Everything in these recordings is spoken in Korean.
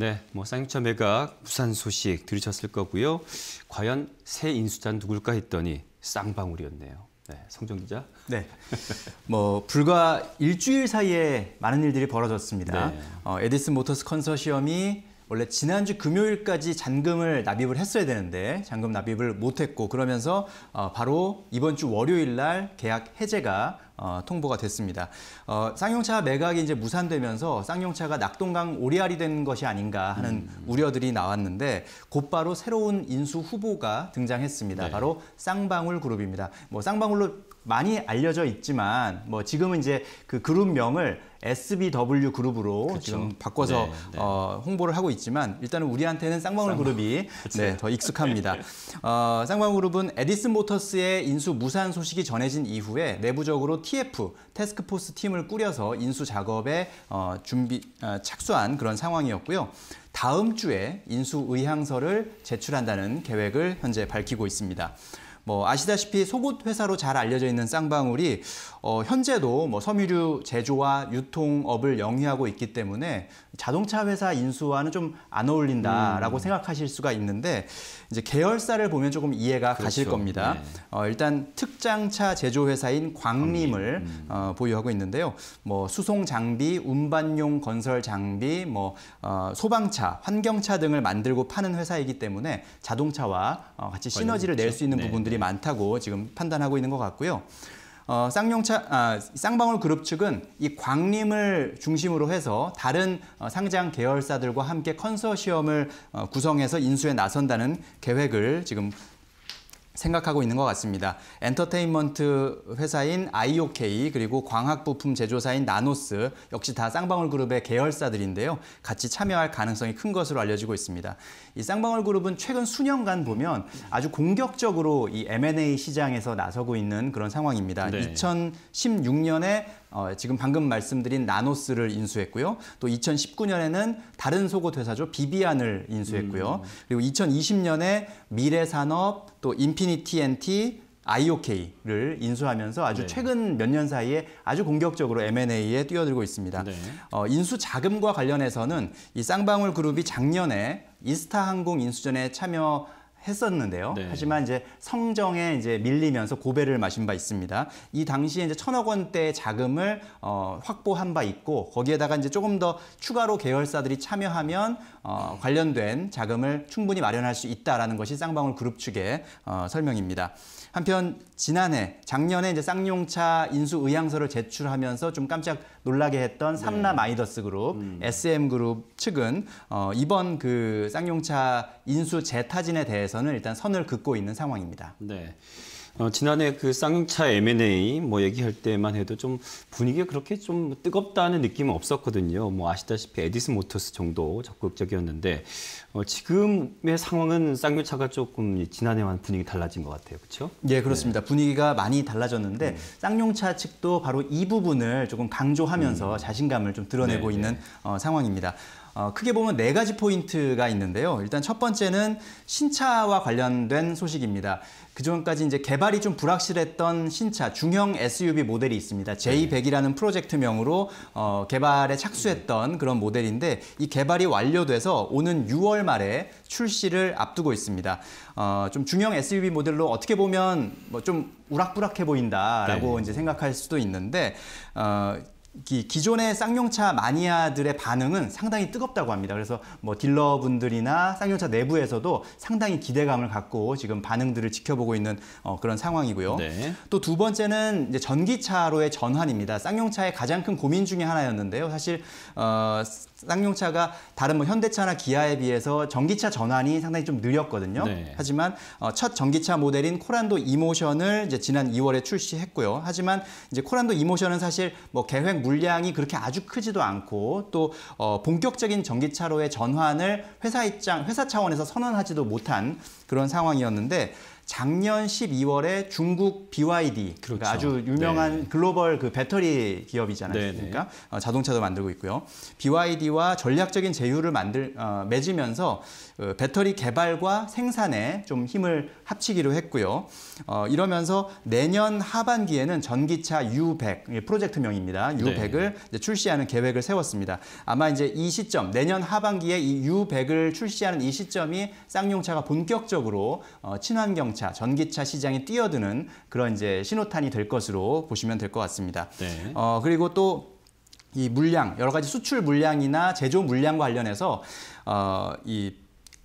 네, 뭐 쌍용차 매각 부산 소식 들으셨을 거고요. 과연 새 인수자는 누굴까 했더니 쌍방울이었네요. 네, 성정 기자. 네. 뭐 불과 일주일 사이에 많은 일들이 벌어졌습니다. 네. 어, 에디슨 모터스 컨소시엄이 원래 지난주 금요일까지 잔금을 납입을 했어야 되는데 잔금 납입을 못했고 그러면서 어, 바로 이번 주 월요일 날 계약 해제가 어, 통보가 됐습니다. 어, 쌍용차 매각이 이제 무산되면서 쌍용차가 낙동강 오리알이 된 것이 아닌가 하는 음. 우려들이 나왔는데 곧바로 새로운 인수 후보가 등장했습니다. 네. 바로 쌍방울 그룹입니다. 뭐 쌍방울로 많이 알려져 있지만 뭐 지금은 이제 그 그룹명을 SBW 그룹으로 그렇 지금 바꿔서 네, 네. 어, 홍보를 하고 있지만 일단은 우리한테는 쌍방울 그룹이 네, 더 익숙합니다. 어, 쌍방울 그룹은 에디슨 모터스의 인수 무산 소식이 전해진 이후에 내부적으로 TF 테스크포스 팀을 꾸려서 인수 작업에 어, 준비 어, 착수한 그런 상황이었고요. 다음 주에 인수 의향서를 제출한다는 계획을 현재 밝히고 있습니다. 뭐 아시다시피 속옷 회사로 잘 알려져 있는 쌍방울이 어, 현재도 뭐 섬유류 제조와 유통업을 영위하고 있기 때문에 자동차 회사 인수와는 좀 안 어울린다라고 음. 생각하실 수가 있는데 이제 계열사를 보면 조금 이해가 그렇죠. 가실 겁니다. 네. 어, 일단 특장차 제조 회사인 광림을 음. 어, 보유하고 있는데요. 뭐 수송 장비, 운반용 건설 장비, 뭐 어, 소방차, 환경차 등을 만들고 파는 회사이기 때문에 자동차와 어, 같이 시너지를 낼 수 있는 네. 부분들이 네. 많다고 지금 판단하고 있는 것 같고요. 어, 쌍용차 아, 쌍방울 그룹 측은 이 광림을 중심으로 해서 다른 어, 상장 계열사들과 함께 컨소시엄을 어, 구성해서 인수에 나선다는 계획을 지금 생각하고 있는 것 같습니다. 엔터테인먼트 회사인 IOK 그리고 광학 부품 제조사인 나노스 역시 다 쌍방울 그룹의 계열사들인데요. 같이 참여할 가능성이 큰 것으로 알려지고 있습니다. 이 쌍방울 그룹은 최근 수년간 보면 아주 공격적으로 이 M&A 시장에서 나서고 있는 그런 상황입니다. 네. 2016년에 어, 지금 방금 말씀드린 나노스를 인수했고요. 또 2019년에는 다른 소고 회사죠. 비비안을 인수했고요. 음. 그리고 2020년에 미래산업, 또 인피니티 엔티, IOK를 인수하면서 아주 네. 최근 몇 년 사이에 아주 공격적으로 M&A에 뛰어들고 있습니다. 네. 어, 인수 자금과 관련해서는 이 쌍방울 그룹이 작년에 이스타항공 인수전에 참여 했었는데요. 네. 하지만 이제 성정에 이제 밀리면서 고배를 마신 바 있습니다. 이 당시에 이제 천억 원대 자금을 어, 확보한 바 있고 거기에다가 이제 조금 더 추가로 계열사들이 참여하면 어, 관련된 자금을 충분히 마련할 수 있다라는 것이 쌍방울 그룹 측의 어, 설명입니다. 한편 지난해 작년에 이제 쌍용차 인수 의향서를 제출하면서 좀 깜짝 놀라게 했던 삼라 네. 마이더스 그룹, 음. SM 그룹 측은 어, 이번 그 쌍용차 인수 재타진에 대해서는 일단 선을 긋고 있는 상황입니다. 네. 어, 지난해 그 쌍용차 M&A 뭐 얘기할 때만 해도 좀 분위기가 그렇게 좀 뜨겁다는 느낌은 없었거든요. 뭐 아시다시피 에디슨 모터스 정도 적극적이었는데 어, 지금의 상황은 쌍용차가 조금 지난해와는 분위기 달라진 것 같아요. 그렇죠? 예, 그렇습니다. 네. 분위기가 많이 달라졌는데 음. 쌍용차 측도 바로 이 부분을 조금 강조하면서 음. 자신감을 좀 드러내고 네, 네. 있는 네. 어, 상황입니다. 어, 크게 보면 네 가지 포인트가 있는데요. 일단 첫 번째는 신차와 관련된 소식입니다. 그전까지 이제 개발이 좀 불확실했던 신차 중형 SUV 모델이 있습니다. J100이라는 프로젝트명으로 어, 개발에 착수했던 네. 그런 모델인데 이 개발이 완료돼서 오는 6월 말에 출시를 앞두고 있습니다. 어, 좀 중형 SUV 모델로 어떻게 보면 뭐 좀 우락부락해 보인다라고 네. 이제 생각할 수도 있는데 어, 기존의 쌍용차 마니아들의 반응은 상당히 뜨겁다고 합니다. 그래서 뭐 딜러분들이나 쌍용차 내부에서도 상당히 기대감을 갖고 지금 반응들을 지켜보고 있는 어 그런 상황이고요. 네. 또두 번째는 전기차로의 전환입니다. 쌍용차의 가장 큰 고민 중의 하나였는데요. 사실 어 쌍용차가 다른 뭐 현대차나 기아에 비해서 전기차 전환이 상당히 좀 느렸거든요. 네. 하지만 어, 첫 전기차 모델인 코란도 이모션을 이제 지난 2월에 출시했고요. 하지만 이제 코란도 이모션은 사실 뭐 계획 물량이 그렇게 아주 크지도 않고 또 어, 본격적인 전기차로의 전환을 회사 입장, 회사 차원에서 선언하지도 못한 그런 상황이었는데 작년 12월에 중국 BYD 그러니까 그렇죠. 그러니까 아주 유명한 네. 글로벌 그 배터리 기업이잖아요. 네, 네. 그러니까 어, 자동차도 만들고 있고요. BYD와 전략적인 제휴를 만들 어, 맺으면서 어, 배터리 개발과 생산에 좀 힘을 합치기로 했고요. 어, 이러면서 내년 하반기에는 전기차 U100 예, 프로젝트명입니다. U100을 네. 출시하는 계획을 세웠습니다. 아마 이제 이 시점 내년 하반기에 이 U100을 출시하는 이 시점이 쌍용차가 본격적으로 어, 친환경 자동차, 전기차 시장에 뛰어드는 그런 이제 신호탄이 될 것으로 보시면 될 것 같습니다. 네. 어, 그리고 또 이 물량 여러 가지 수출 물량이나 제조 물량 관련해서 어이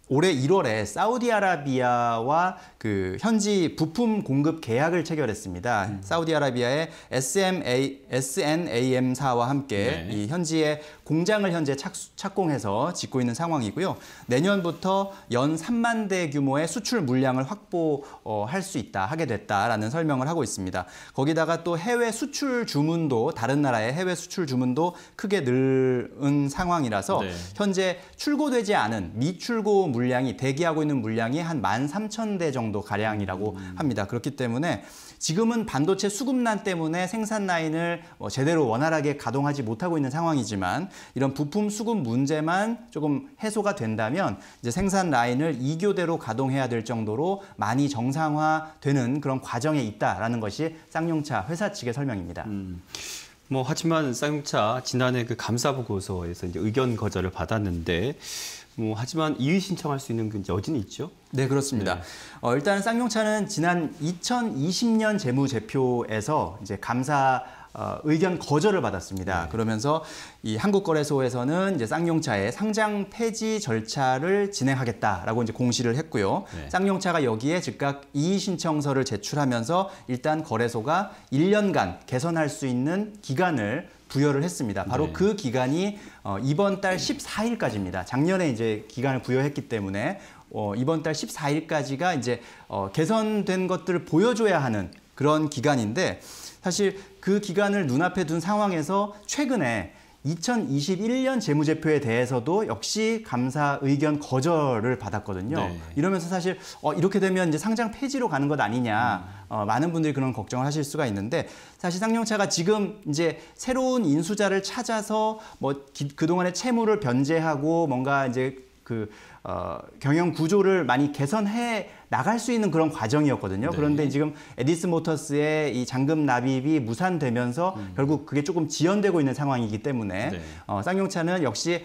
올해 1월에 사우디아라비아와 그 현지 부품 공급 계약을 체결했습니다. 음. 사우디아라비아의 SMA, SNAM사와 함께 네. 이 현지에 공장을 현재 착, 착공해서 짓고 있는 상황이고요. 내년부터 연 3만 대 규모의 수출 물량을 확보할 수 있다, 하게 됐다라는 설명을 하고 있습니다. 거기다가 또 해외 수출 주문도 다른 나라의 해외 수출 주문도 크게 늘은 상황이라서 네. 현재 출고되지 않은 미출고 물량이 대기하고 있는 물량이 한 만 삼천 대 정도 가량이라고 음. 합니다. 그렇기 때문에 지금은 반도체 수급난 때문에 생산 라인을 뭐 제대로 원활하게 가동하지 못하고 있는 상황이지만 이런 부품 수급 문제만 조금 해소가 된다면 이제 생산 라인을 이교대로 가동해야 될 정도로 많이 정상화되는 그런 과정에 있다라는 것이 쌍용차 회사 측의 설명입니다. 음. 뭐 하지만 쌍용차 지난해 그 감사 보고서에서 이제 의견 거절을 받았는데 뭐 하지만 이의 신청할 수 있는 그 여지는 있죠. 네 그렇습니다. 네. 어, 일단 쌍용차는 지난 2020년 재무제표에서 이제 감사 어, 의견 거절을 받았습니다. 네. 그러면서 이 한국거래소에서는 이제 쌍용차의 상장 폐지 절차를 진행하겠다라고 이제 공시를 했고요. 네. 쌍용차가 여기에 즉각 이의 신청서를 제출하면서 일단 거래소가 1년간 개선할 수 있는 기간을 부여를 했습니다. 바로 네. 그 기간이 어, 이번 달 14일까지입니다. 작년에 이제 기간을 부여했기 때문에 어, 이번 달 14일까지가 이제 어, 개선된 것들을 보여줘야 하는 그런 기간인데 사실 그 기간을 눈앞에 둔 상황에서 최근에 2021년 재무제표에 대해서도 역시 감사 의견 거절을 받았거든요. 네. 이러면서 사실 어, 이렇게 되면 이제 상장 폐지로 가는 것 아니냐 음. 어, 많은 분들이 그런 걱정을 하실 수가 있는데 사실 쌍용차가 지금 이제 새로운 인수자를 찾아서 뭐 그동안의 채무를 변제하고 뭔가 이제 그 어, 경영 구조를 많이 개선해 나갈 수 있는 그런 과정이었거든요. 네. 그런데 지금 에디스 모터스의 이 잔금 납입이 무산되면서 음. 결국 그게 조금 지연되고 있는 상황이기 때문에 네. 어, 쌍용차는 역시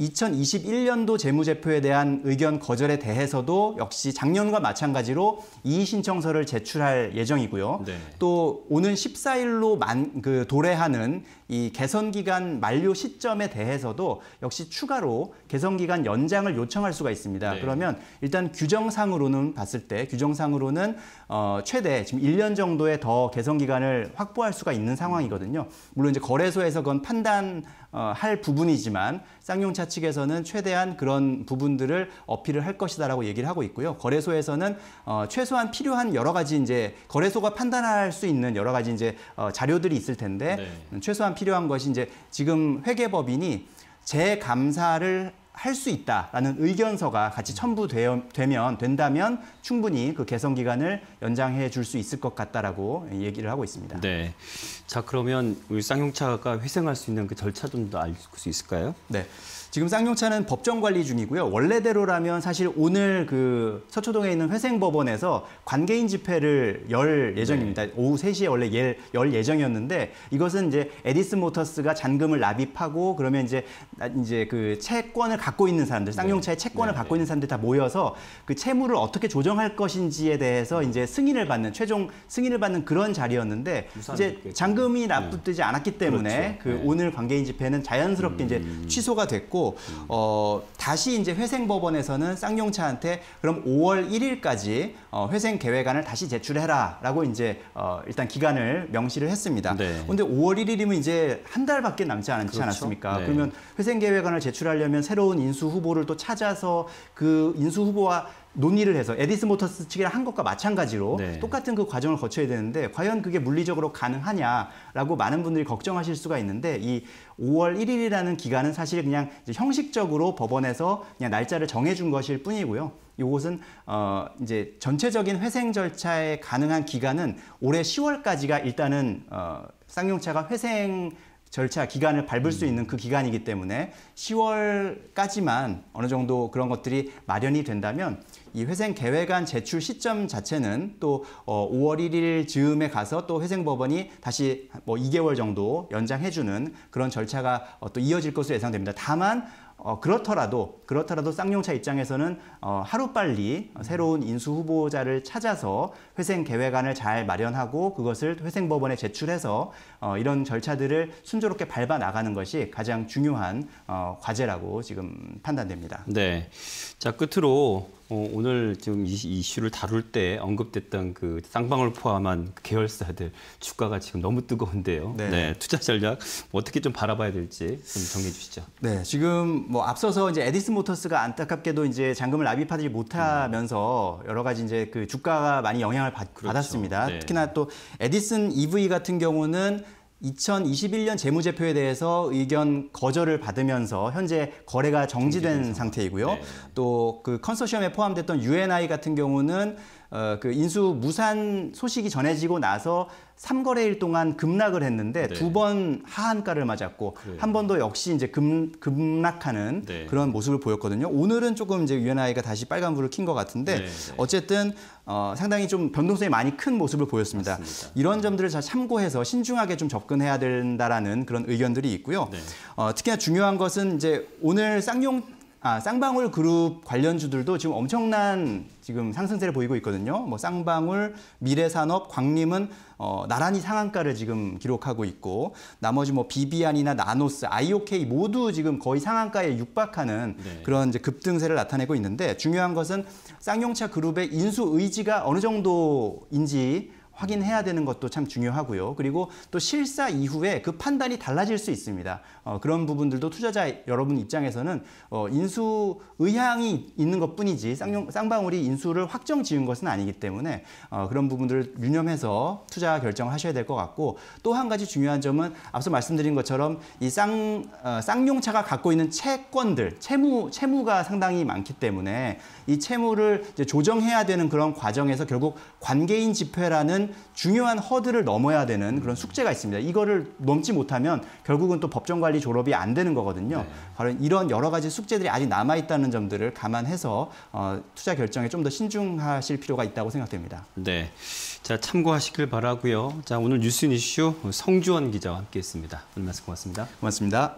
2021년도 재무제표에 대한 의견 거절에 대해서도 역시 작년과 마찬가지로 이의신청서를 제출할 예정이고요. 네. 또 오는 14일로 만, 그 도래하는 이 개선기간 만료 시점에 대해서도 역시 추가로 개선기간 연장을 요청할 수가 있습니다. 네. 그러면 일단 규정상으로는 봤을 때 규정상으로는 어, 최대 지금 1년 정도의 더 개선기간을 확보할 수가 있는 상황이거든요. 물론 이제 거래소에서 그건 판단 어, 할 부분이지만 쌍용차 측에서는 최대한 그런 부분들을 어필을 할 것이다라고 얘기를 하고 있고요. 거래소에서는 어, 최소한 필요한 여러 가지 이제 거래소가 판단할 수 있는 여러 가지 이제 어, 자료들이 있을 텐데 네. 최소한 필요한 것이 이제 지금 회계법인이 재감사를 할수 있다라는 의견서가 같이 첨부되면 된다면 충분히 그 개선 기간을 연장해 줄 수 있을 것 같다라고 얘기를 하고 있습니다. 네. 자 그러면 우리 쌍용차가 회생할 수 있는 그 절차 좀더알수 있을까요? 네. 지금 쌍용차는 법정 관리 중이고요. 원래대로라면 사실 오늘 그 서초동에 있는 회생법원에서 관계인 집회를 열 네. 예정입니다. 네. 오후 3시에 원래 예, 열 예정이었는데 이것은 이제 에디슨 모터스가 잔금을 납입하고 그러면 이제 이제 그 채권을 갖고 있는 사람들, 네. 쌍용차의 채권을 네. 갖고 네. 있는 사람들 다 모여서 그 채무를 어떻게 조정할 것인지에 대해서 이제 승인을 받는 최종 승인을 받는 그런 자리였는데 이제 잔금이 납부되지 않았기 때문에 그렇죠. 그 오늘 관계인 집회는 자연스럽게 음. 이제 취소가 됐고 어, 다시 이제 회생법원에서는 쌍용차한테 그럼 5월 1일까지 어, 회생 계획안을 다시 제출해라라고 이제 어, 일단 기간을 명시를 했습니다. 네. 근데 5월 1일이면 이제 한 달밖에 남지 않지 그렇죠? 않았습니까? 네. 그러면 회생 계획안을 제출하려면 새로운 인수 후보를 또 찾아서 그 인수 후보와 논의를 해서 에디스 모터스 측이랑 한 것과 마찬가지로 네. 똑같은 그 과정을 거쳐야 되는데 과연 그게 물리적으로 가능하냐라고 많은 분들이 걱정하실 수가 있는데 이 5월 1일이라는 기간은 사실 그냥 형식적으로 법원에서 그냥 날짜를 정해준 것일 뿐이고요. 이것은 어 이제 전체적인 회생 절차에 가능한 기간은 올해 10월까지가 일단은 어 쌍용차가 회생 절차 기간을 밟을 수 음. 있는 그 기간이기 때문에 10월까지만 어느 정도 그런 것들이 마련이 된다면 이 회생 계획안 제출 시점 자체는 또 5월 어, 1일 즈음에 가서 또 회생 법원이 다시 뭐 2개월 정도 연장해주는 그런 절차가 어, 또 이어질 것으로 예상됩니다. 다만 어, 그렇더라도 그렇더라도 쌍용차 입장에서는 어, 하루빨리 새로운 인수 후보자를 찾아서 회생 계획안을 잘 마련하고 그것을 회생법원에 제출해서 어, 이런 절차들을 순조롭게 밟아 나가는 것이 가장 중요한 어, 과제라고 지금 판단됩니다. 네. 자 끝으로 어, 오늘 지금 이 이슈를 다룰 때 언급됐던 그 쌍방울 포함한 그 계열사들 주가가 지금 너무 뜨거운데요. 네. 네 투자 전략 뭐 어떻게 좀 바라봐야 될지 좀 정해 리 주시죠. 네, 지금 뭐 앞서서 이제 에디슨 모터스가 안타깝게도 이제 잔금을 납입하지 못하면서 여러 가지 이제 그 주가가 많이 영향을 받, 그렇죠. 받았습니다. 네. 특히나 또 에디슨 EV 같은 경우는 2021년 재무제표에 대해서 의견 거절을 받으면서 현재 거래가 정지된, 정지된 상태이고요. 네. 또그 컨소시엄에 포함됐던 UNI 같은 경우는 어, 그 인수 무산 소식이 전해지고 나서 삼거래일 동안 급락을 했는데 네. 두번 하한가를 맞았고 그래요. 한 번도 역시 이제 금, 급락하는 네. 그런 모습을 보였거든요. 오늘은 조금 이제 유엔아이가 다시 빨간불을 킨것 같은데 네, 네. 어쨌든 어, 상당히 좀 변동성이 많이 큰 모습을 보였습니다. 맞습니다. 이런 네. 점들을 잘 참고해서 신중하게 좀 접근해야 된다라는 그런 의견들이 있고요. 네. 어, 특히나 중요한 것은 이제 오늘 쌍용 아, 쌍방울 그룹 관련주들도 지금 엄청난 지금 상승세를 보이고 있거든요. 뭐 쌍방울, 미래산업, 광림은 어, 나란히 상한가를 지금 기록하고 있고 나머지 뭐 비비안이나 나노스, IOK 모두 지금 거의 상한가에 육박하는 네. 그런 이제 급등세를 나타내고 있는데 중요한 것은 쌍용차 그룹의 인수 의지가 어느 정도인지 확인해야 되는 것도 참 중요하고요. 그리고 또 실사 이후에 그 판단이 달라질 수 있습니다. 어, 그런 부분들도 투자자 여러분 입장에서는 어, 인수 의향이 있는 것 뿐이지 쌍용, 쌍방울이 인수를 확정 지은 것은 아니기 때문에 어, 그런 부분들을 유념해서 투자 결정을 하셔야 될 것 같고 또 한 가지 중요한 점은 앞서 말씀드린 것처럼 이 쌍, 어, 쌍용차가 갖고 있는 채권들, 채무, 채무가 상당히 많기 때문에 이 채무를 이제 조정해야 되는 그런 과정에서 결국 관계인 집회라는 중요한 허들을 넘어야 되는 그런 숙제가 있습니다. 이거를 넘지 못하면 결국은 또 법정관리 졸업이 안 되는 거거든요. 네. 바로 이런 여러 가지 숙제들이 아직 남아있다는 점들을 감안해서 어, 투자 결정에 좀 더 신중하실 필요가 있다고 생각됩니다. 네. 자, 참고하시길 바라고요. 자, 오늘 뉴스 이슈 성주원 기자와 함께했습니다. 오늘 말씀 고맙습니다. 고맙습니다.